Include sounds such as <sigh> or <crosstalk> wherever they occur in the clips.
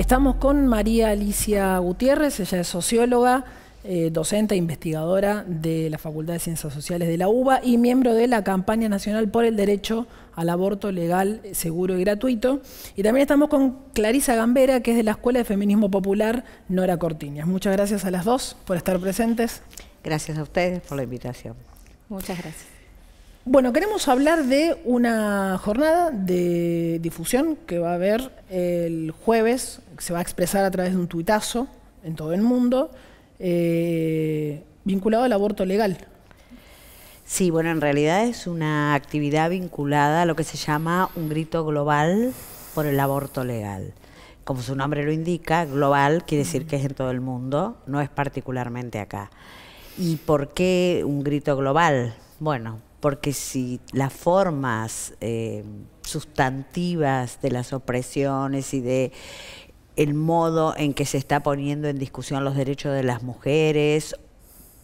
Estamos con María Alicia Gutiérrez, ella es socióloga, eh, docente e investigadora de la Facultad de Ciencias Sociales de la UBA y miembro de la campaña nacional por el derecho al aborto legal, seguro y gratuito. Y también estamos con Clarisa Gambera, que es de la Escuela de Feminismo Popular Nora Cortiñas. Muchas gracias a las dos por estar presentes. Gracias a ustedes por la invitación. Muchas gracias. Bueno, queremos hablar de una jornada de difusión que va a haber el jueves, que se va a expresar a través de un tuitazo en todo el mundo, eh, vinculado al aborto legal. Sí, bueno, en realidad es una actividad vinculada a lo que se llama un grito global por el aborto legal. Como su nombre lo indica, global quiere decir que es en todo el mundo, no es particularmente acá. ¿Y por qué un grito global? Bueno, porque si las formas eh, sustantivas de las opresiones y de el modo en que se está poniendo en discusión los derechos de las mujeres,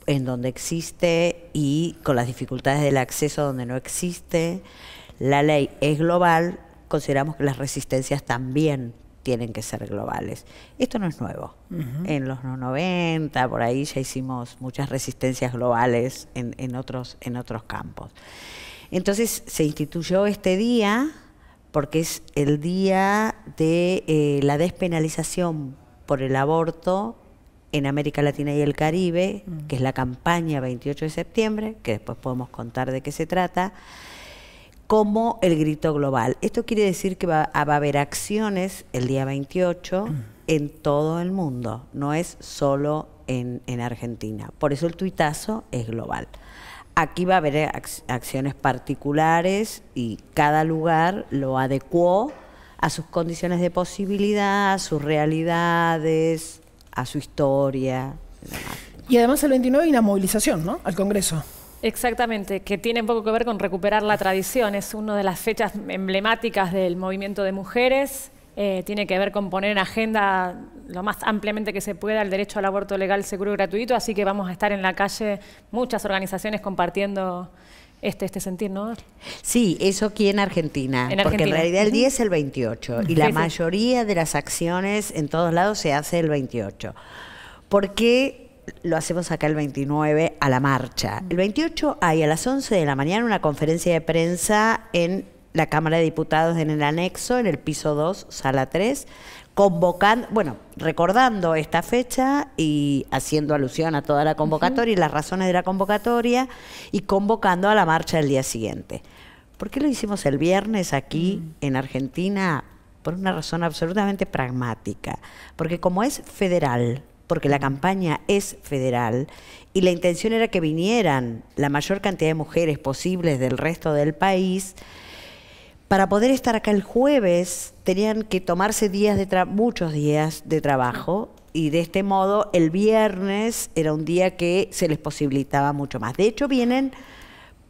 en donde existe y con las dificultades del acceso donde no existe, la ley es global, consideramos que las resistencias también tienen que ser globales. Esto no es nuevo. En los 90, por ahí ya hicimos muchas resistencias globales en, otros, en otros campos. Entonces se instituyó este día porque es el día de eh, la despenalización por el aborto en América Latina y el Caribe, que es la campaña 28 de septiembre, que después podemos contar de qué se trata como el grito global. Esto quiere decir que va, a haber acciones el día 28 mm. en todo el mundo, no es solo en, Argentina. Por eso el tuitazo es global. Aquí va a haber acciones particulares y cada lugar lo adecuó a sus condiciones de posibilidad, a sus realidades, a su historia. Y además el 29 hay una movilización, ¿no? Al Congreso. Exactamente, que tiene poco que ver con recuperar la tradición. Es una de las fechas emblemáticas del movimiento de mujeres. Eh, tiene que ver con poner en agenda lo más ampliamente que se pueda el derecho al aborto legal, seguro y gratuito. Así que vamos a estar en la calle muchas organizaciones compartiendo este, este sentir, ¿no? Sí, eso aquí en Argentina, en porque en realidad el 10 es el 28 y la mayoría de las acciones en todos lados se hace el 28. ¿Por qué lo hacemos acá el 29 a la marcha. El 28 hay a las 11 de la mañana una conferencia de prensa en la Cámara de Diputados en el anexo, en el piso 2, sala 3, convocando, bueno, recordando esta fecha y haciendo alusión a toda la convocatoria y las razones de la convocatoria y convocando a la marcha el día siguiente. ¿Por qué lo hicimos el viernes aquí en Argentina? Por una razón absolutamente pragmática, porque como es federal, porque la campaña es federal y la intención era que vinieran la mayor cantidad de mujeres posibles del resto del país. Para poder estar acá el jueves tenían que tomarse días de muchos días de trabajo y de este modo el viernes era un día que se les posibilitaba mucho más. De hecho vienen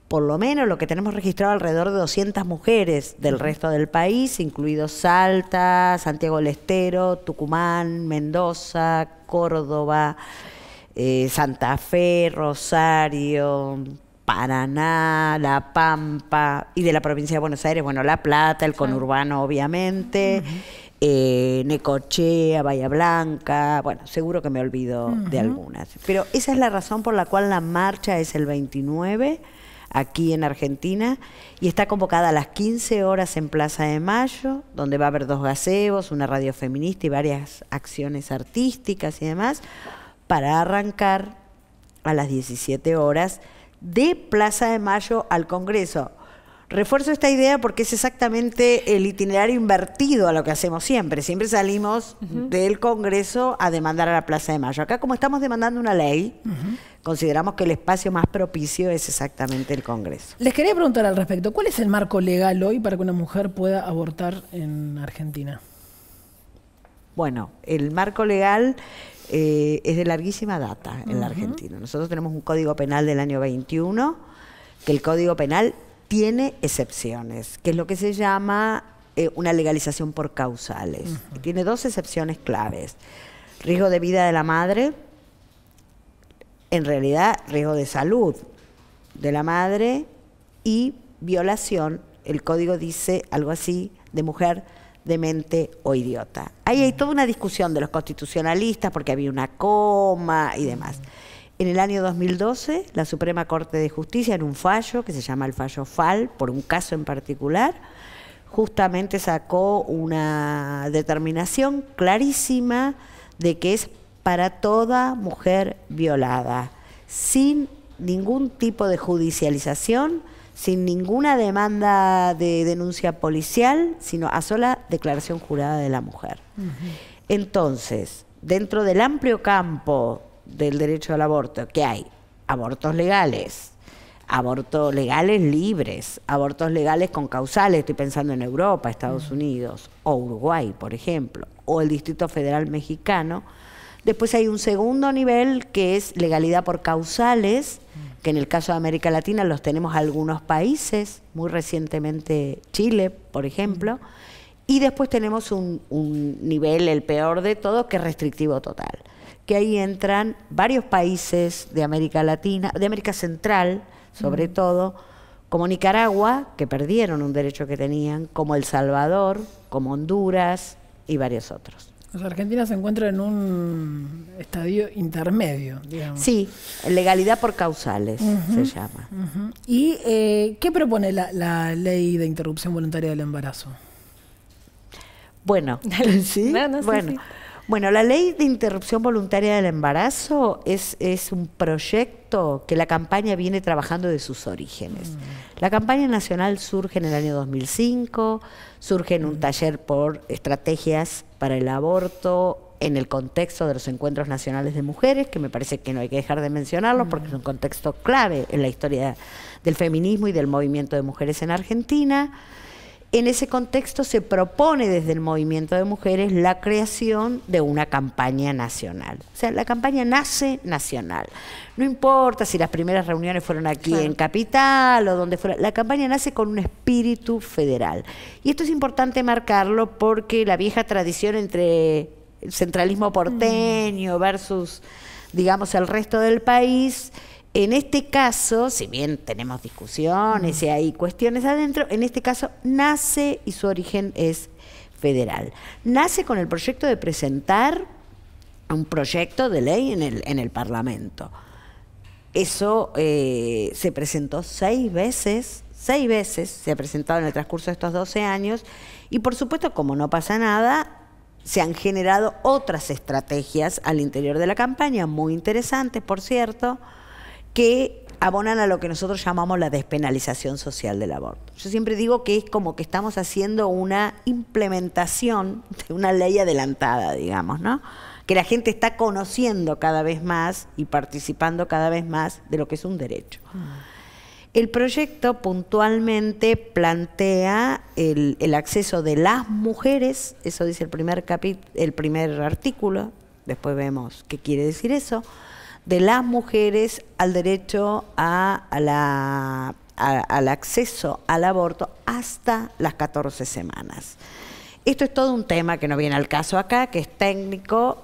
por lo menos lo que tenemos registrado alrededor de 200 mujeres del resto del país, incluidos Salta, Santiago del Estero, Tucumán, Mendoza, Córdoba, eh, Santa Fe, Rosario, Paraná, La Pampa y de la provincia de Buenos Aires, bueno, La Plata, el conurbano obviamente. Eh, Necochea, Bahía Blanca, bueno, seguro que me olvido de algunas. Pero esa es la razón por la cual la marcha es el 29 aquí en Argentina y está convocada a las 15 horas en Plaza de Mayo, donde va a haber dos gazebos, una radio feminista y varias acciones artísticas y demás, para arrancar a las 17 horas de Plaza de Mayo al Congreso. Refuerzo esta idea porque es exactamente el itinerario invertido a lo que hacemos siempre. Siempre salimos del Congreso a demandar a la Plaza de Mayo. Acá como estamos demandando una ley, consideramos que el espacio más propicio es exactamente el Congreso. Les quería preguntar al respecto, ¿cuál es el marco legal hoy para que una mujer pueda abortar en Argentina? Bueno, el marco legal eh, es de larguísima data en la Argentina. Nosotros tenemos un código penal del año 21 que el Código Penal tiene excepciones, que es lo que se llama eh, una legalización por causales. Tiene dos excepciones claves. Riesgo de vida de la madre, en realidad riesgo de salud de la madre y violación, el código dice algo así, de mujer demente o idiota. Ahí hay toda una discusión de los constitucionalistas porque había una coma y demás. En el año 2012, la Suprema Corte de Justicia, en un fallo que se llama el fallo FAL, por un caso en particular, justamente sacó una determinación clarísima de que es para toda mujer violada, sin ningún tipo de judicialización, sin ninguna demanda de denuncia policial, sino a sola declaración jurada de la mujer. Entonces, dentro del amplio campo del derecho al aborto, que hay abortos legales, abortos legales libres, abortos legales con causales, estoy pensando en Europa, Estados Unidos o Uruguay, por ejemplo, o el Distrito Federal Mexicano. Después hay un segundo nivel que es legalidad por causales, que en el caso de América Latina los tenemos algunos países, muy recientemente Chile, por ejemplo, y después tenemos un, nivel, el peor de todo que es restrictivo total que ahí entran varios países de América Latina, de América Central, sobre todo, como Nicaragua, que perdieron un derecho que tenían, como El Salvador, como Honduras y varios otros. O sea, Argentina se encuentra en un estadio intermedio, digamos. Sí, legalidad por causales se llama. ¿Y eh, qué propone la, ley de interrupción voluntaria del embarazo? Bueno, <laughs> <laughs> ¿sí? bueno, sí. Bueno, la ley de interrupción voluntaria del embarazo es, un proyecto que la campaña viene trabajando de sus orígenes. Mm. La campaña nacional surge en el año 2005, surge en un mm. taller por estrategias para el aborto en el contexto de los encuentros nacionales de mujeres, que me parece que no hay que dejar de mencionarlo mm. porque es un contexto clave en la historia del feminismo y del movimiento de mujeres en Argentina. En ese contexto se propone desde el movimiento de mujeres la creación de una campaña nacional. O sea, la campaña nace nacional. No importa si las primeras reuniones fueron aquí en Capital o donde fuera, la campaña nace con un espíritu federal. Y esto es importante marcarlo porque la vieja tradición entre el centralismo porteño mm. versus, digamos, el resto del país en este caso, si bien tenemos discusiones mm. y hay cuestiones adentro, en este caso nace y su origen es federal. Nace con el proyecto de presentar un proyecto de ley en el, en el Parlamento. Eso eh, se presentó seis veces, seis veces se ha presentado en el transcurso de estos 12 años y por supuesto, como no pasa nada, se han generado otras estrategias al interior de la campaña, muy interesantes, por cierto que abonan a lo que nosotros llamamos la despenalización social del aborto. Yo siempre digo que es como que estamos haciendo una implementación de una ley adelantada, digamos, ¿no? Que la gente está conociendo cada vez más y participando cada vez más de lo que es un derecho. Ah. El proyecto puntualmente plantea el, acceso de las mujeres, eso dice el primer, el primer artículo, después vemos qué quiere decir eso, de las mujeres al derecho a, al acceso al aborto hasta las 14 semanas. Esto es todo un tema que no viene al caso acá, que es técnico.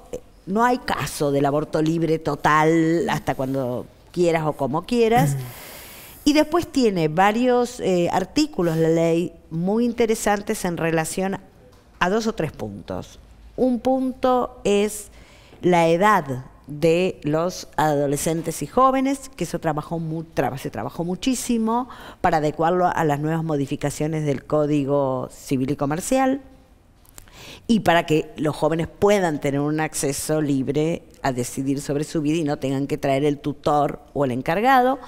No hay caso del aborto libre total hasta cuando quieras o como quieras. Mm. Y después tiene varios eh, artículos artículos la ley muy interesantes en relación a dos o tres puntos. Un punto es la edad de los adolescentes y jóvenes, que eso trabajó se trabajó muchísimo para adecuarlo a las nuevas modificaciones del Código Civil y Comercial y para que los jóvenes puedan tener un acceso libre a decidir sobre su vida y no tengan que traer el tutor o el encargado.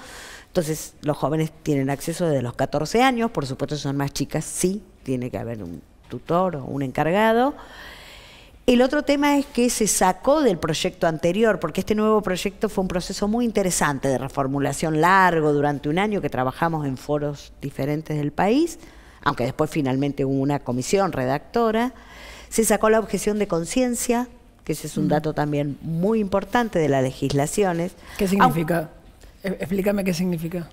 Entonces, los jóvenes tienen acceso desde los 14 años, por supuesto son más chicas, sí, tiene que haber un tutor o un encargado. El otro tema es que se sacó del proyecto anterior, porque este nuevo proyecto fue un proceso muy interesante de reformulación largo durante un año que trabajamos en foros diferentes del país, aunque después finalmente hubo una comisión redactora. Se sacó la objeción de conciencia, que ese es un mm. dato también muy importante de las legislaciones. ¿Qué significa? E-, explícame qué significa.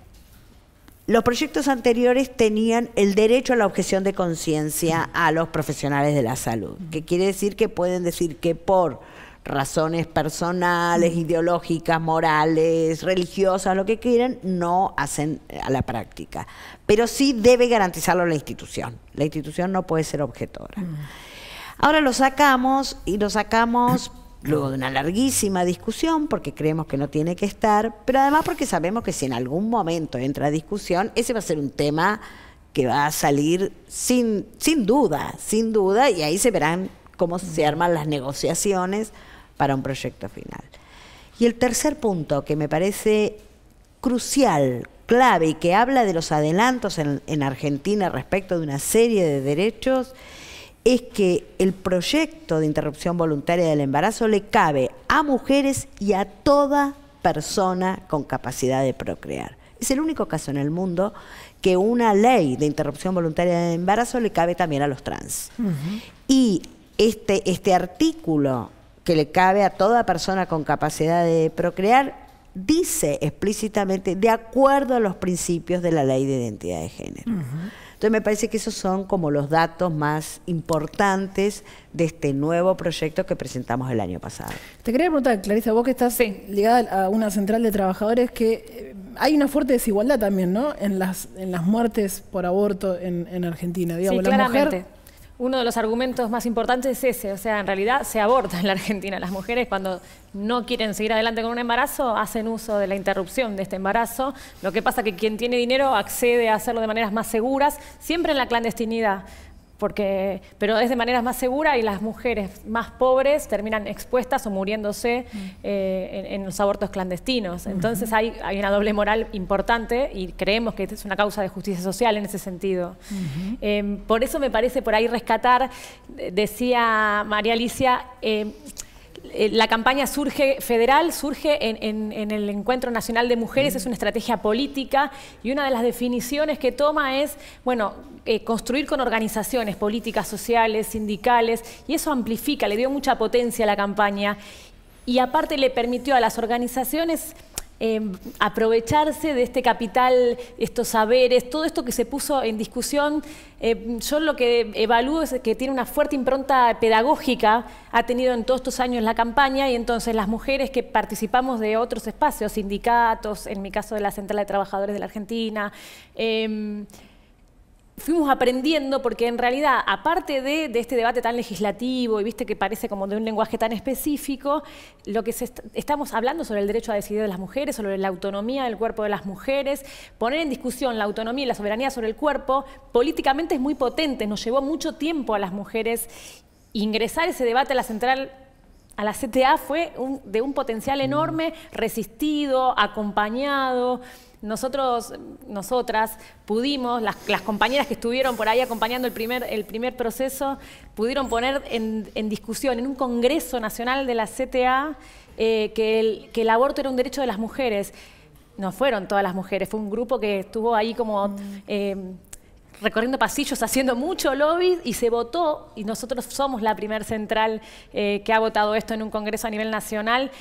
Los proyectos anteriores tenían el derecho a la objeción de conciencia a los profesionales de la salud, que quiere decir que pueden decir que por razones personales, ideológicas, morales, religiosas, lo que quieran, no hacen a la práctica. Pero sí debe garantizarlo la institución. La institución no puede ser objetora. Mm. Ahora lo sacamos y lo sacamos luego de una larguísima discusión, porque creemos que no tiene que estar, pero además porque sabemos que si en algún momento entra discusión, ese va a ser un tema que va a salir sin, duda, sin duda, y ahí se verán cómo se arman las negociaciones para un proyecto final. Y el tercer punto que me parece crucial, clave, y que habla de los adelantos en Argentina respecto de una serie de derechos, es que el proyecto de interrupción voluntaria del embarazo le cabe a mujeres y a toda persona con capacidad de procrear. Es el único caso en el mundo que una ley de interrupción voluntaria del embarazo le cabe también a los trans. Y este, este artículo que le cabe a toda persona con capacidad de procrear dice explícitamente de acuerdo a los principios de la ley de identidad de género. Entonces me parece que esos son como los datos más importantes de este nuevo proyecto que presentamos el año pasado. Te quería preguntar, Clarisa, vos que estás ligada a una central de trabajadores que eh, hay una fuerte desigualdad también, ¿no? En las, en las muertes por aborto en, Argentina. Digamos, sí, claramente. mujer uno de los argumentos más importantes es ese, o sea, en realidad se aborta en la Argentina. Las mujeres cuando no quieren seguir adelante con un embarazo hacen uso de la interrupción de este embarazo. Lo que pasa es que quien tiene dinero accede a hacerlo de maneras más seguras, siempre en la clandestinidad. Porque, pero es de manera más segura y las mujeres más pobres terminan expuestas o muriéndose mm. eh, en, los abortos clandestinos. Entonces hay, una doble moral importante y creemos que es una causa de justicia social en ese sentido. Eh, por eso me parece por ahí rescatar, decía María Alicia, eh, eh, la campaña surge federal, surge en, el Encuentro Nacional de Mujeres, es una estrategia política y una de las definiciones que toma es, bueno, eh, construir con organizaciones políticas, sociales, sindicales, y eso amplifica, le dio mucha potencia a la campaña y aparte le permitió a las organizaciones Em, aprovecharse de este capital, estos saberes, todo esto que se puso en discusión. Em, yo lo que evalúo es que tiene una fuerte impronta pedagógica, ha tenido en todos estos años la campaña y entonces las mujeres que participamos de otros espacios, sindicatos, en mi caso de la Central de Trabajadores de la Argentina, em, fuimos aprendiendo, porque en realidad, aparte de, este debate tan legislativo y viste que parece como de un lenguaje tan específico, lo que estamos hablando sobre el derecho a decidir de las mujeres, sobre la autonomía del cuerpo de las mujeres, poner en discusión la autonomía y la soberanía sobre el cuerpo, políticamente es muy potente, nos llevó mucho tiempo a las mujeres ingresar ese debate a la central a la CTA fue de un potencial mm. enorme, resistido, acompañado. Nosotros, nosotras, pudimos, las, compañeras que estuvieron por ahí acompañando el primer, el primer proceso, pudieron poner en, discusión en un Congreso Nacional de la CTA eh, que, el, aborto era un derecho de las mujeres no fueron todas las mujeres, fue un grupo que estuvo ahí como mm. eh, recorriendo pasillos, haciendo mucho lobby y se votó, y nosotros somos la primer central eh, que ha votado esto en un congreso a nivel nacional,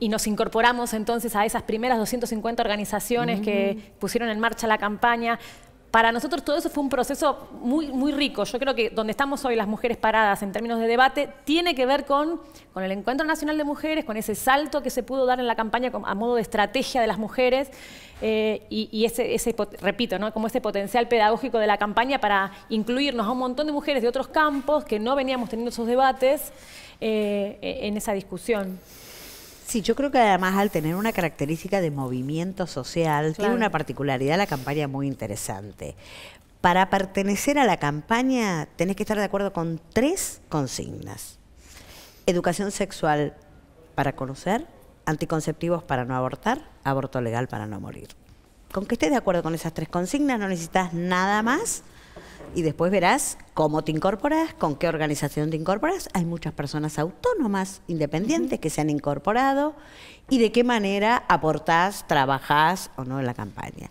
y, nos incorporamos entonces a esas primeras 250 organizaciones que mm. pusieron en marcha la campaña para nosotros todo eso fue un proceso muy, muy rico. Yo creo que donde estamos hoy las mujeres paradas en términos de debate tiene que ver con, el Encuentro Nacional de Mujeres, con ese salto que se pudo dar en la campaña a modo de estrategia de las mujeres eh, y, ese, repito, ¿no? como ese potencial pedagógico de la campaña para incluirnos a un montón de mujeres de otros campos que no veníamos teniendo esos debates eh, en esa discusión. Sí, yo creo que además al tener una característica de movimiento social, tiene una particularidad la campaña muy interesante. Para pertenecer a la campaña tenés que estar de acuerdo con tres consignas. Educación sexual para conocer, anticonceptivos para no abortar, aborto legal para no morir. Con que estés de acuerdo con esas tres consignas no necesitas nada más y después verás cómo te incorporas, con qué organización te incorporas. Hay muchas personas autónomas, independientes, que se han incorporado y de qué manera aportás, trabajás o no en la campaña.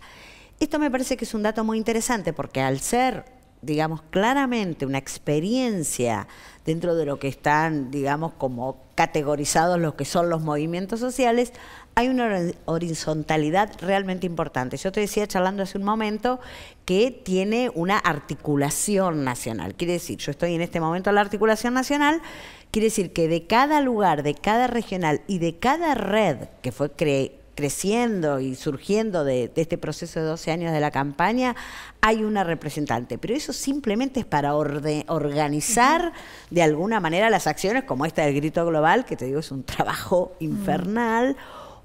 Esto me parece que es un dato muy interesante porque al ser digamos, claramente una experiencia dentro de lo que están, digamos, como categorizados los que son los movimientos sociales, hay una horizontalidad realmente importante. Yo te decía charlando hace un momento que tiene una articulación nacional. Quiere decir, yo estoy en este momento en la articulación nacional, quiere decir que de cada lugar, de cada regional y de cada red que fue creada, creciendo y surgiendo de, este proceso de 12 años de la campaña, hay una representante. Pero eso simplemente es para organizar de alguna manera las acciones, como esta del grito global, que te digo es un trabajo infernal.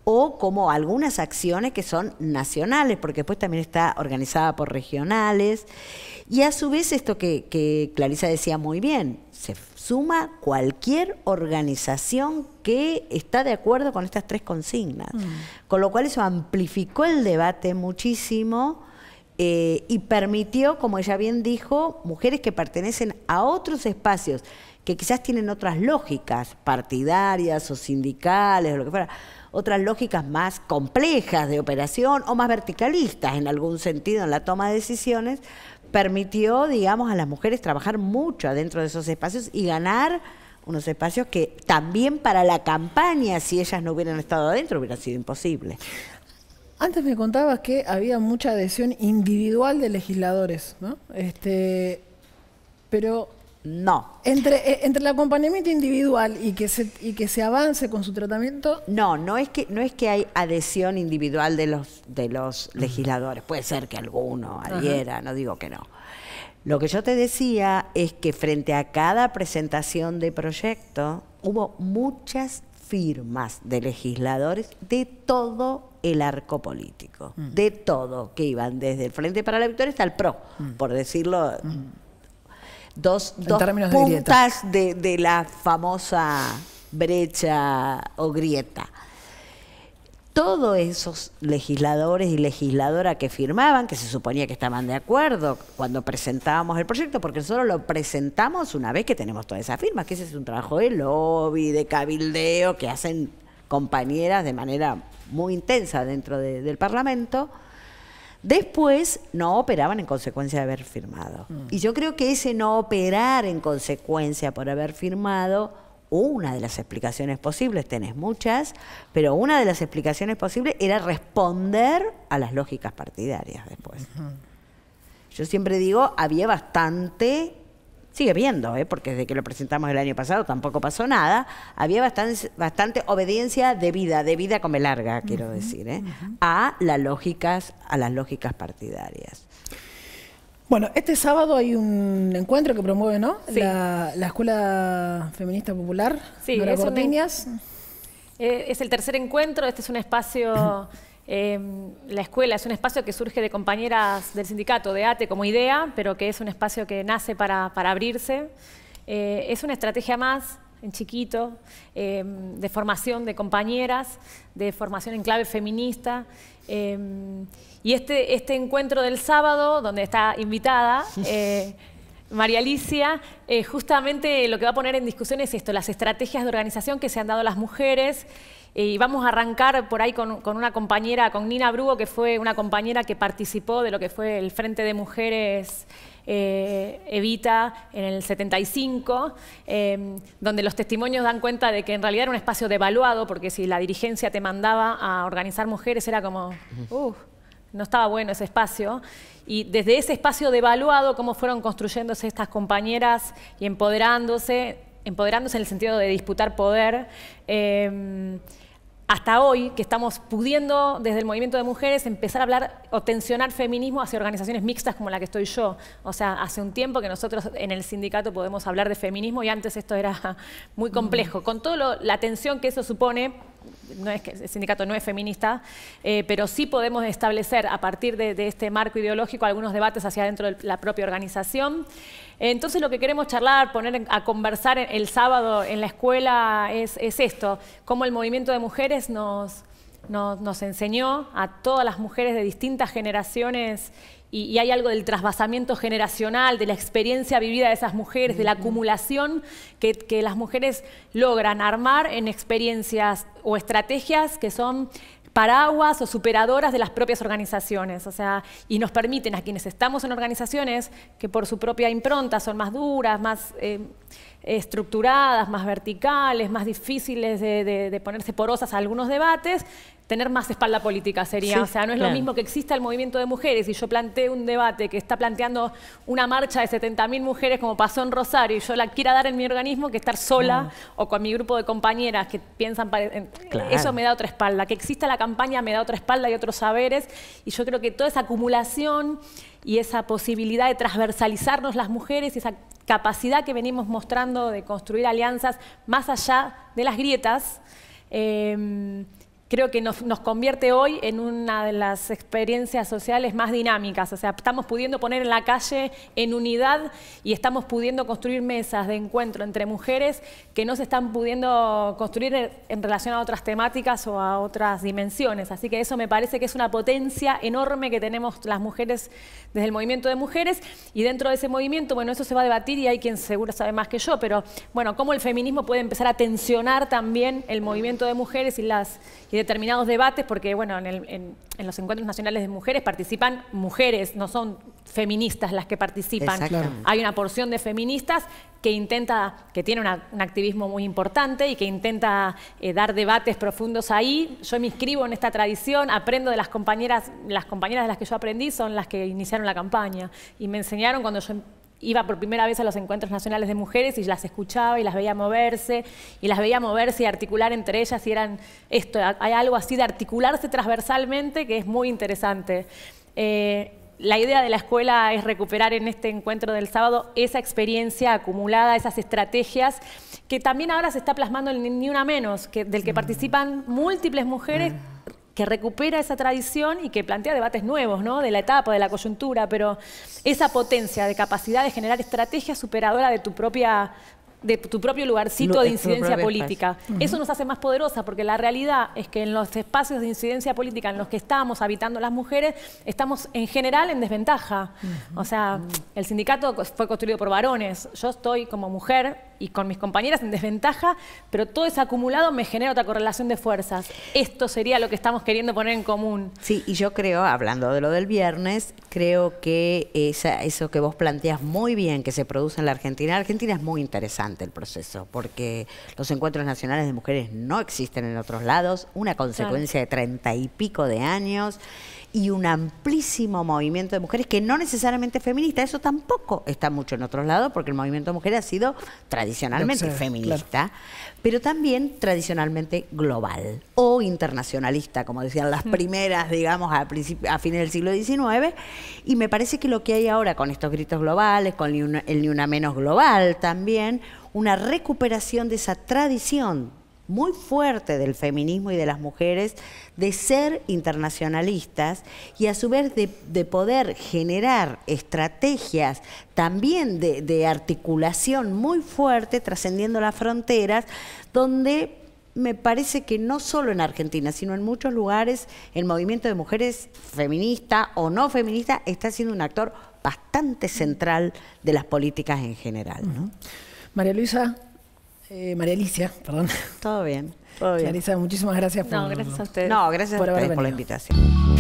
o como algunas acciones que son nacionales, porque después también está organizada por regionales. Y a su vez, esto que Clarisa decía muy bien, se suma cualquier organización que está de acuerdo con estas tres consignas. Mm. Con lo cual eso amplificó el debate muchísimo eh, y permitió, como ella bien dijo, mujeres que pertenecen a otros espacios, que quizás tienen otras lógicas partidarias o sindicales o lo que fuera, otras lógicas más complejas de operación o más verticalistas en algún sentido en la toma de decisiones, permitió, digamos, a las mujeres trabajar mucho adentro de esos espacios y ganar unos espacios que también para la campaña, si ellas no hubieran estado adentro, hubiera sido imposible. Antes me contabas que había mucha adhesión individual de legisladores, ¿no? Este, pero no. Entre, eh, entre el acompañamiento individual y que, se, y que se avance con su tratamiento. No, no es que, no es que hay adhesión individual de los, de los legisladores. Puede ser que alguno adhiera, no digo que no. Lo que yo te decía es que frente a cada presentación de proyecto hubo muchas firmas de legisladores de todo el arco político, mm. de todo, que iban desde el Frente para la Victoria hasta el PRO, mm. por decirlo mm dos, dos puntas de, de, de, la famosa brecha o grieta. Todos esos legisladores y legisladoras que firmaban, que se suponía que estaban de acuerdo cuando presentábamos el proyecto, porque nosotros lo presentamos una vez que tenemos todas esas firmas, que ese es un trabajo de lobby, de cabildeo, que hacen compañeras de manera muy intensa dentro del Parlamento. Después no operaban en consecuencia de haber firmado. Mm. Y yo creo que ese no operar en consecuencia por haber firmado, una de las explicaciones posibles, tenés muchas, pero una de las explicaciones posibles era responder a las lógicas partidarias después. Yo siempre digo, había bastante sigue viendo, ¿eh? porque desde que lo presentamos el año pasado tampoco pasó nada, había bastante, bastante obediencia debida, debida como larga, quiero decir, ¿eh? a, las lógicas, a las lógicas partidarias. Bueno, este sábado hay un encuentro que promueve, ¿no? La, Escuela Feminista Popular, sí, Nora es, es el tercer encuentro, este es un espacio... <clears throat> Em, la escuela es un espacio que surge de compañeras del sindicato, de ATE como idea, pero que es un espacio que nace para, abrirse. Eh, es una estrategia más en chiquito, em, de formación de compañeras, de formación en clave feminista. Em, y este, este encuentro del sábado, donde está invitada eh, <laughs> María Alicia, eh, justamente lo que va a poner en discusión es esto, las estrategias de organización que se han dado las mujeres eh, y vamos a arrancar por ahí con, una compañera, con Nina Brugo, que fue una compañera que participó de lo que fue el Frente de Mujeres eh, Evita en el 75, em, donde los testimonios dan cuenta de que en realidad era un espacio devaluado, porque si la dirigencia te mandaba a organizar mujeres era como, uff, uh, no estaba bueno ese espacio. Y desde ese espacio devaluado, cómo fueron construyéndose estas compañeras y empoderándose, empoderándose en el sentido de disputar poder. Em, hasta hoy que estamos pudiendo desde el movimiento de mujeres empezar a hablar o tensionar feminismo hacia organizaciones mixtas como la que estoy yo. O sea, hace un tiempo que nosotros en el sindicato podemos hablar de feminismo y antes esto era <laughs> muy complejo. Mm. Con toda la tensión que eso supone no es que el sindicato no es feminista, eh, pero sí podemos establecer a partir de, este marco ideológico algunos debates hacia dentro de la propia organización. Entonces lo que queremos charlar, poner a conversar el sábado en la escuela es, esto, cómo el movimiento de mujeres nos, nos, nos enseñó a todas las mujeres de distintas generaciones y, hay algo del trasvasamiento generacional, de la experiencia vivida de esas mujeres, de la acumulación que, las mujeres logran armar en experiencias o estrategias que son paraguas o superadoras de las propias organizaciones, o sea, y nos permiten a quienes estamos en organizaciones que por su propia impronta son más duras, más... Eh, estructuradas, más verticales, más difíciles de, ponerse porosas a algunos debates, tener más espalda política sería. o sea, no es lo mismo que exista el movimiento de mujeres y yo planteé un debate que está planteando una marcha de 70.000 mujeres como pasó en Rosario y yo la quiera dar en mi organismo que estar sola o con mi grupo de compañeras que piensan... Eso me da otra espalda. Que exista la campaña me da otra espalda y otros saberes y yo creo que toda esa acumulación y esa posibilidad de transversalizarnos las mujeres y esa capacidad que venimos mostrando de construir alianzas más allá de las grietas. Eh, creo que nos, convierte hoy en una de las experiencias sociales más dinámicas. O sea, estamos pudiendo poner en la calle en unidad y estamos pudiendo construir mesas de encuentro entre mujeres que no se están pudiendo construir en, relación a otras temáticas o a otras dimensiones. Así que eso me parece que es una potencia enorme que tenemos las mujeres desde el movimiento de mujeres y dentro de ese movimiento, bueno, eso se va a debatir y hay quien seguro sabe más que yo, pero bueno, cómo el feminismo puede empezar a tensionar también el movimiento de mujeres y las determinados debates, porque bueno, en, los encuentros nacionales de mujeres participan mujeres, no son feministas las que participan. Hay una porción de feministas que intenta, que tiene un activismo muy importante y que intenta eh, dar debates profundos ahí. Yo me inscribo en esta tradición, aprendo de las compañeras, las compañeras de las que yo aprendí son las que iniciaron la campaña y me enseñaron cuando yo iba por primera vez a los encuentros nacionales de mujeres y las escuchaba y las veía moverse, y las veía moverse y articular entre ellas, y eran esto, hay algo así de articularse transversalmente que es muy interesante. Eh, la idea de la escuela es recuperar en este encuentro del sábado esa experiencia acumulada, esas estrategias que también ahora se está plasmando en Ni Una Menos, que, del que mm. participan múltiples mujeres mm que recupera esa tradición y que plantea debates nuevos, ¿no? De la etapa, de la coyuntura, pero esa potencia de capacidad de generar estrategia superadora de tu propia de tu propio lugarcito de incidencia política. Eso nos hace más poderosa porque la realidad es que en los espacios de incidencia política en los que estamos habitando las mujeres, estamos en general en desventaja. O sea, el sindicato fue construido por varones, yo estoy como mujer y con mis compañeras en desventaja, pero todo ese acumulado me genera otra correlación de fuerzas. Esto sería lo que estamos queriendo poner en común. Sí, y yo creo, hablando de lo del viernes, creo que eso que vos planteas muy bien que se produce en la Argentina, Argentina es muy interesante el proceso, porque los encuentros nacionales de mujeres no existen en otros lados, una consecuencia de treinta y pico de años y un amplísimo movimiento de mujeres que no necesariamente feminista, eso tampoco está mucho en otros lados porque el movimiento de mujeres ha sido tradicionalmente feminista, pero también tradicionalmente global o internacionalista, como decían las mm. primeras, digamos, a, a fines del siglo XIX, y me parece que lo que hay ahora con estos gritos globales, con el Ni Una Menos global también, una recuperación de esa tradición muy fuerte del feminismo y de las mujeres de ser internacionalistas y a su vez de, poder generar estrategias también de, articulación muy fuerte trascendiendo las fronteras donde me parece que no solo en Argentina, sino en muchos lugares, el movimiento de mujeres feminista o no feminista está siendo un actor bastante central de las políticas en general. María Luisa, eh, María Alicia, perdón. Todo bien. Todo bien. Clarisa, muchísimas gracias por, no, gracias a No, gracias a ustedes por la invitación.